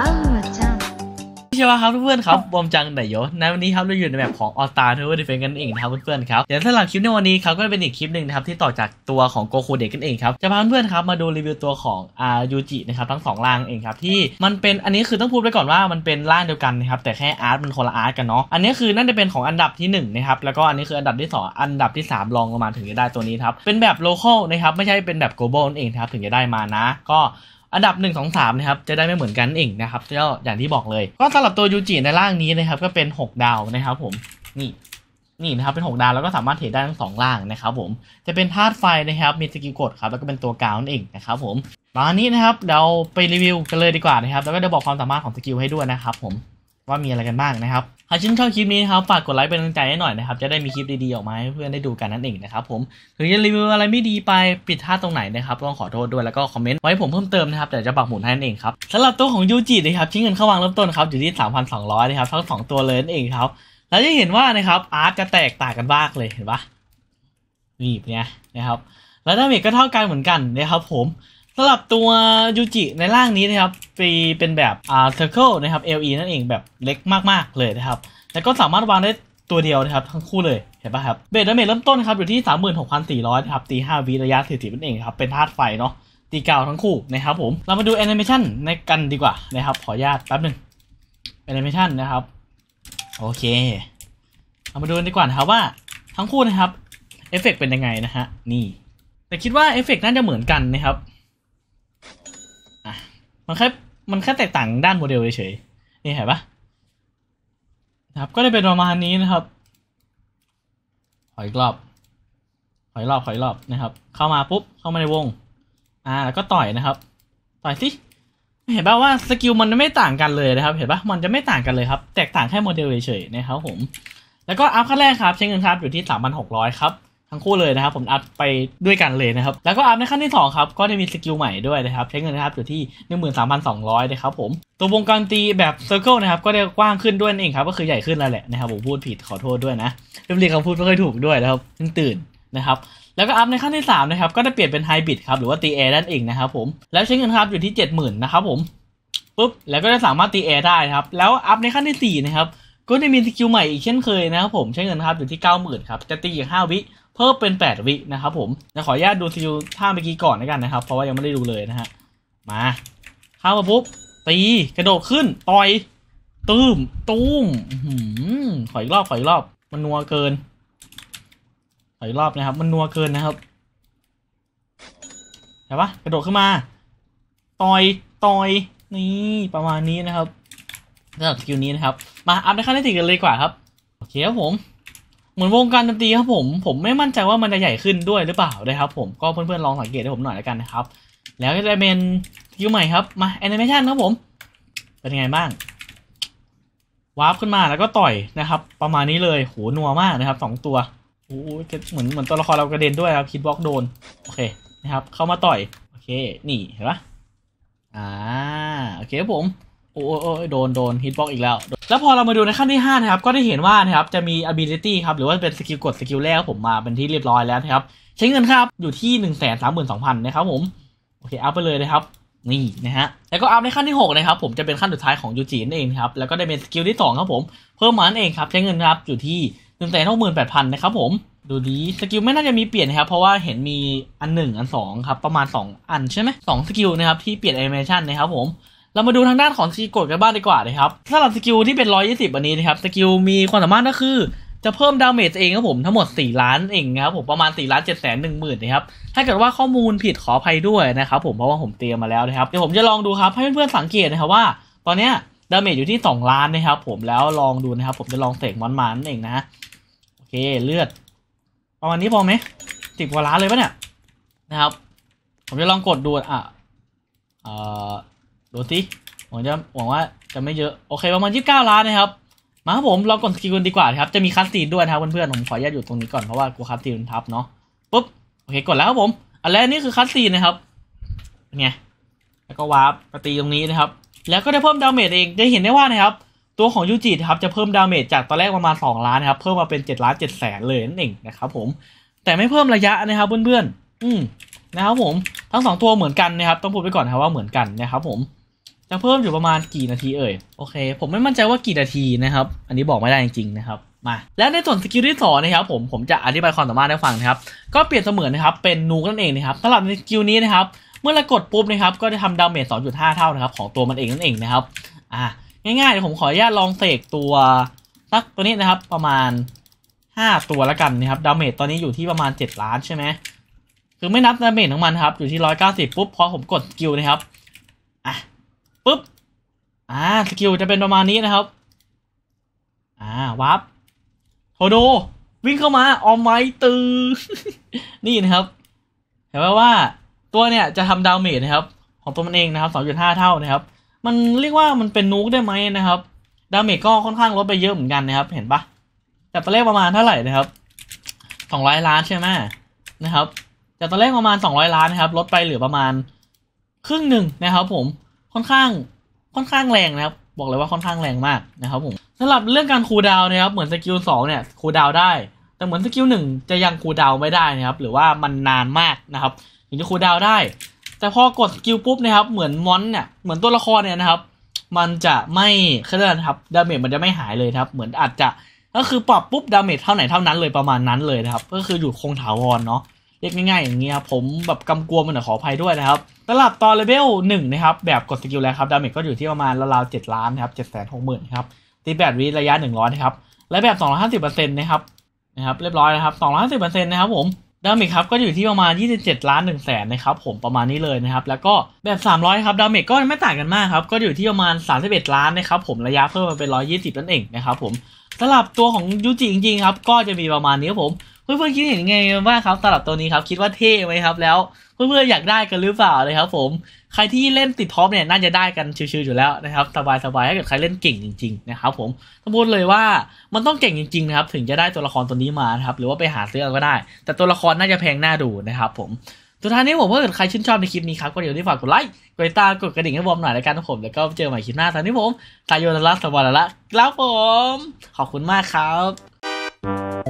ใช่ไหมครับเพื่อนๆครับบอมจังไดโยในวันนี้ครับเราอยู่ในแบบของออตาเทอร์ดิเฟนกันเองนะครับเพื่อนๆครับเดี๋ยวสำหรับคลิปในวันนี้ครับก็จะเป็นอีกคลิปหนึ่งนะครับที่ต่อจากตัวของโกคูเด็กกันเองครับจะพาเพื่อนๆครับมาดูรีวิวตัวของอายูจินะครับทั้งสองร่างเองครับที่มันเป็นอันนี้คือต้องพูดไปก่อนว่ามันเป็นร่างเดียวกันนะครับแต่แค่อาร์ต มันคนละอาร์ตกันเนาะอันนี้คือน่าจะเป็นของอันดับที่1นะครับแล้วก็อันนี้คืออันดับที่ 2 อันดับที่3ลองลงมาถึงจะได้ตัวนี้ครับเป็นแบบโลเคอลนะครับไม่ใช่เป็นแบบโกลบอลเองครับถึงจะได้มานะก็อันดับ1นึ่งสองสามนะครับจะได้ไม่เหมือนกันเองนะครับก็อย่างที่บอกเลยก็สำหรับตัวยูจิในร่างนี้นะครับ ก็เป็น 6 ดาวนะครับ ผมนี่ นี่นะครับเป็น 6 ดาวแล้วก็สามารถเทรดได้ทั้งสองล่างนะครับ ผมจะเป็นธาตุไฟนะครับมีสกิลกดครับแล้วก็เป็นตัวกาวนั่นเองนะครับ ผมตอนนี้นะครับเราไปรีวิวกันเลยดีกว่านะครับแล้วก็จะบอกความสามารถของสกิลให้ด้วยนะครับ ผมว่ามีอะไรกันบ้างนะครับหากชื่นชอบคลิปนี้ครับฝากกดไลค์เป็นกำลังใจให้หน่อยนะครับจะได้มีคลิปดีๆออกมาให้เพื่อนได้ดูกันนั่นเองนะครับ ผมถึงจะรีวิวอะไรไม่ดีไปปิดท่าตรงไหนนะครับต้องขอโทษด้วย แล้วก็คอมเมนต์ไว้ผมเพิ่มเติมนะครับแต่จะปักหมุดให้นั่นเองครับสำหรับตัวของยูจินะครับ ชิ้นเงินเข้าวางเริ่มต้นครับอยู่ที่ 3,200นะครับทั้งสองตัวเลยนั่นเองครับแล้วจะเห็นว่านะครับอาร์ตจะแตกต่างกันมากเลยเห็นปะนี่เนี่ยนะครับแล้วดาเมจก็เท่ากันเหมือนกันนะครับ ผมำหรับตัวยูจิในร่างนี้นะครับปเป็นแบบอร์เทอร์เคิลนะครับ LE นั่นเองแบบเล็กมาก ๆ เลยนะครับ แล้วก็สามารถวางได้ตัวเดียวนะครับ ทั้งคู่เลย เห็นป่ะครับเบสดะเมเริ่มต้นครับ อยู่ที่ 36,400 นะครับตี5วิระยะ40นั่นเองครับ เป็นธาตุไฟเนาะตีเก่าทั้งคู่นะครับผมเรามาดูแอนิเมชันในกันดีกว่านะครับ ขออนุญาตแป๊บหนึ่งแอนิเมชันนะครับโอเคเรามาดูกันดีกว่านะครับว่าทั้งคู่นะครับเอฟเฟกเป็นยังไงนะฮะนี่แต่คิดว่าเอฟเฟกน่าจะเหมือนกันนะครับมันแค่มันแค่แตกต่างด้านโมเดลเฉยๆนี่เห็นปะนะครับ ก็ได้เป็นประมาณนี้นะครับ ขออีกรอบ ขออีกรอบขออีกรอบนะครับ เข้ามาปุ๊บ เข้ามาในวง อ่าแล้วก็ต่อยนะครับ ต่อยสิ เห็นปะว่าสกิลมันไม่ต่างกันเลยนะครับ เห็นปะมันจะไม่ต่างกันเลยครับ แตกต่างแค่โมเดลเฉยๆนะครับผม แล้วก็อัพขั้นแรกครับใช้เงินครับอยู่ที่สามพันหกร้อยครับทั้งคู่เลยนะครับ ผมอัพไปด้วยกันเลยนะครับ แล้วก็อัพในขั้นที่ 2 ครับก็จะมีสกิลใหม่ด้วยนะครับใช้เงินนะครับอยู่ที่ 13,200นะครับ ผม ตัววงการตีแบบเซอร์เคิลนะครับ ก็ได้กว้างขึ้นด้วยน่เองครับ ก็คือใหญ่ขึ้นแล้วแหละนะครับผมพูดผิดขอโทษด้วยนะ เรียบเรียงคำพูดไม่ค่อยถูกด้วยนะครับ่ตื่นนะครับ แล้วก็อัพในขั้นที่ 3 นะครับ ก็จะเปลี่ยนเป็นไฮบริดครับหรือว่าตีแอร์นั่นเองนะครับ ผมแล้วใช้เงินครับอยู่ที่70,000นะครับผมปุ๊บแล้วก็ได้สามารถตีแอร์ได้ครับแล้วอัพในขั้นที่4นะครับก็ได้มีสกิลใหม่อีกเช่นเคยนะครับ ผม ใช้เงินครับอยู่ที่เก้าหมื่นครับจะตีอีกห้าวิ เพิ่มเป็นแปดวินะครับ ผมจะขออนุญาตดูสกิลท่าเมื่อกี้ก่อนนะกันนะครับ เพราะว่ายังไม่ได้ดูเลยนะฮะมาเข้ามาปุ๊บตี กระโดดขึ้นต่อยตื้มตุ้มขออีกรอบขออีกรอบมันนัวเกินขออีกรอบนะครับมันนัวเกินนะครับเห็นปะกระโดดขึ้นมาต่อยต่อย นี่ประมาณนี้นะครับสำหรับสกิลนี้นะครับ มาอัพในขั้นที่สี่กันเลยกว่าครับ โอเคครับผมเหมือนวงการดนตรีครับผม ผมไม่มั่นใจว่ามันจะใหญ่ขึ้นด้วยหรือเปล่านะครับผมก็เพื่อนๆลองสังเกตให้ผมหน่อยแล้วกันนะครับ แล้วก็จะเป็นสกิลใหม่ครับ มาแอนิเมชันครับผม เป็นไงบ้างวาร์ปขึ้นมาแล้วก็ต่อยนะครับ ประมาณนี้เลยโหนัวมากนะครับสองตัวโอ้เหมือนเหมือนตัวละครเรากระเด็นด้วยครับคิดบล็อกโดนโอเคนะครับ เข้ามาต่อยโอเค นี่เห็นปะอ่าโอเคครับผมโอ้ยโดนโดนฮิตบ็อกอีกแล้ว แล้วพอเรามาดูในขั้นที่5นะครับ ก็ได้เห็นว่านะครับ จะมี ability ครับ หรือว่าเป็นสกิลกดสกิลแรกผมมาเป็นที่เรียบร้อยแล้วนะครับใช้เงินครับ อยู่ที่ 1 3 2 0 0 0นะครับผม โอเค อัพไปเลยนะครับ นี่นะฮะ แล้วก็อัพในขั้นที่6นะครับผม จะเป็นขั้นสุดท้ายของยูจีนเองครับ แล้วก็ได้เป็นสกิลที่2ครับผม เพิ่มมานันเองครับ ใช้เงินครับ อยู่ที่1นึ่งแสนหกหมื่นแปดพันนะครับผม ดูดี สกิลไม่น่าจะมีเปลี่ยนนะครับ เพราะว่าเห็นมีอันหนึ่งอันสองครับประมาณ2อันใช่ไหมสองสกิลนะครับ ที่เปลี่ยนแอนิเมชันนะครับผมเรามาดูทางด้านของสกิลกดกันบ้างดีกว่านะครับสำหรับสกิลที่เป็น 120อันนี้นะครับ สกิลมีความสามารถก็คือ จะเพิ่มดาเมจเองครับ ผมทั้งหมด 4 ล้านเองครับผมประมาณ4ล้าน7จ็ดแสนหนึ่งหมื่นนะครับ ถ้าเกิดว่าข้อมูลผิดขออภัยด้วยนะครับ ผมเพราะว่าผมเตรียมมาแล้วนะครับเดี๋ยวผมจะลองดูครับ ให้เพื่อนๆสังเกตนะครับว่า ตอนเนี้ยดาเมจอยู่ที่ 2 ล้านนะครับผมแล้วลองดูนะครับ ผมจะลองเสกมันมันเองนะ โอเคเลือด ประมาณนี้พอไหมสิบกว่าล้านเลยปะเนี่ยนะครับ ผมจะลองกดดูอ่ะเอ่อดูสิหวังจะหวังว่าจะไม่เยอะโอเคประมาณยี่สิบเก้าล้านนะครับ มาครับผมเรากดสกิลกันดีกว่าครับ จะมีคัสตีนด้วยนะครับเพื่อนๆผมขออนุญาตอยู่ตรงนี้ก่อนเพราะว่ากลัวคัสตีนทับเนาะปุ๊บโอเคกดแล้วครับผมอันแรกนี่คือคัสตีนนะครับเป็นไงแล้วก็วาร์ปตีตรงนี้นะครับแล้วก็ได้เพิ่มดาเมจเองจะเห็นได้ว่านะครับ ตัวของยูจิครับจะเพิ่มดาเมจจากตอนแรกประมาณสองล้านนะครับเพิ่มมาเป็นเจ็ดล้านเจ็ดแสนเลยนั่นเองนะครับ ผมแต่ไม่เพิ่มระยะนะครับเพื่อนๆอืมนะครับผมทั้งสองตัวเหมือนกันนะครับ ต้องพูดไปก่อนนะว่าเหมือนกันนะครับ ผมจะเพิ่มอยู่ประมาณกี่นาทีเอ่ยโอเค ผมไม่มั่นใจว่ากี่นาทีนะครับ อันนี้บอกไม่ได้จริงๆนะครับ มา แล้วในส่วนสกิลที่สองนะครับ ผมผมจะอธิบายความสามารถให้ฟังนะครับก็เปลี่ยนเสมือนนะครับเป็นนูนั่นเองนะครับสำหรับในสกิลนี้นะครับ เมื่อเรากดปุ๊บนะครับก็จะทำดาเมจ2.5 เท่านะครับ ของตัวมันเองนั่นเองนะครับอ่าง่ายๆเดี๋ยวผมขออนุญาตลองเสกตัวสักตัวนี้นะครับประมาณ 5 ตัวละกันนะครับดาเมจตอนนี้อยู่ที่ประมาณ 7 ล้าน ใช่ไหมคือไม่นับดาเมจของมันครับอยู่ที่190ปุ๊บพอผมกดสกิลนะครับปุ๊บ อ่า สกิลจะเป็นประมาณนี้นะครับ อ่า วับโทโดวิ่งเข้ามา ออมไม้ตือ นี่นะครับ เห็นไหมว่า ตัวเนี่ยจะทำดาวเมจนะครับของตัวมันเองนะครับ2.5เท่านะครับ มันเรียกว่ามันเป็นนุกได้ไหมนะครับ ดาวเมจก็ค่อนข้างลดไปเยอะเหมือนกันนะครับ เห็นปะแต่ตัวเลขประมาณเท่าไหร่นะครับ200ล้านใช่ไหมนะครับจากตัวเลขประมาณ 200 ล้านนะครับ ลดไปเหลือประมาณ ครึ่งหนึ่งนะครับ ผมค่อนข้างค่อนข้างแรงนะครับ บอกเลยว่าค่อนข้างแรงมากนะครับผมสำหรับเรื่องการคูดาวนะครับเหมือนสกิลสองเนี่ยคูดาวได้ แต่เหมือนสกิลหนึ่งจะยังคูดาวไม่ได้นะครับ หรือว่ามันนานมากนะครับถึงจะคูดาวได้ แต่พอกดสกิลปุ๊บนะครับเหมือนมอนเนี่ยเหมือนตัวละครเนี่ยนะครับมันจะไม่เคลื่อนครับดาเมจมันจะไม่หายเลยครับ เหมือนอาจจะก็คือปรับปุ๊บดาเมจเท่าไหนเท่านั้นเลยประมาณนั้นเลยนะครับ ก็คืออยู่คงถาวรเนาะเรียกง่ายๆอย่างเงี้ยผมแบบกำกวมมันขออภัยด้วยนะครับสำหรับตอนเลเวลหนึ่งนะครับแบบกดสกิลแล้วครับดาเมจก็อยู่ที่ประมาณราวๆเจ็ดล้านนะครับเจ็ดแสนหกหมื่นครับตีแบตวิระยะหนึ่งร้อยนะครับและแบบสองร้อยห้าสิบเปอร์เซ็นต์นะครับนะครับเรียบร้อยนะครับสองร้อยห้าสิบเปอร์เซ็นต์นะครับผมดาเมจครับก็อยู่ที่ประมาณ27ล้าน1แสนนะครับผมประมาณนี้เลยนะครับแล้วก็แบบ 300ครับดาเมจก็ไม่ต่างกันมากครับก็อยู่ที่ประมาณ 31 ล้านนะครับผมระยะเพิ่มมาเป็น120นั่นเองนะครับผมสำหรับตัวของยูจิจริงๆครับก็จะมีประมาณนี้ครับผมเพื่อนๆคิดเห็นไงบ้างครับสำหรับตัวนี้ครับ คิดว่าเท่ไหมครับแล้ว เพื่อนๆอยากได้กันหรือเปล่าเลยครับ ผม ใครที่เล่นติดท็อปเนี่ยน่าจะได้กันชิวๆอยู่แล้วนะครับสบายๆถ้าเกิดใครเล่นเก่งจริงๆนะครับ ผมต้องพูดเลยว่ามันต้องเก่งจริงๆนะครับ ถึงจะได้ตัวละครตัวนี้มาครับ หรือว่าไปหาซื้อก็ได้ แต่ตัวละครน่าจะแพงหน้าดูนะครับผมสุดท้ายนี้ผมว่าเกิดใครชื่นชอบในคลิปนี้ครับ ก็อย่าลืมฝากกดไลค์ กดติดตามกดกระดิ่งให้บอมหน่อยแล้วกันนะผมแล้วก็เจอใหม่คลิปหน้าตอนนี้ผมทายโยนละสวัสดีละแรัวผม ขอบคุณมากครับ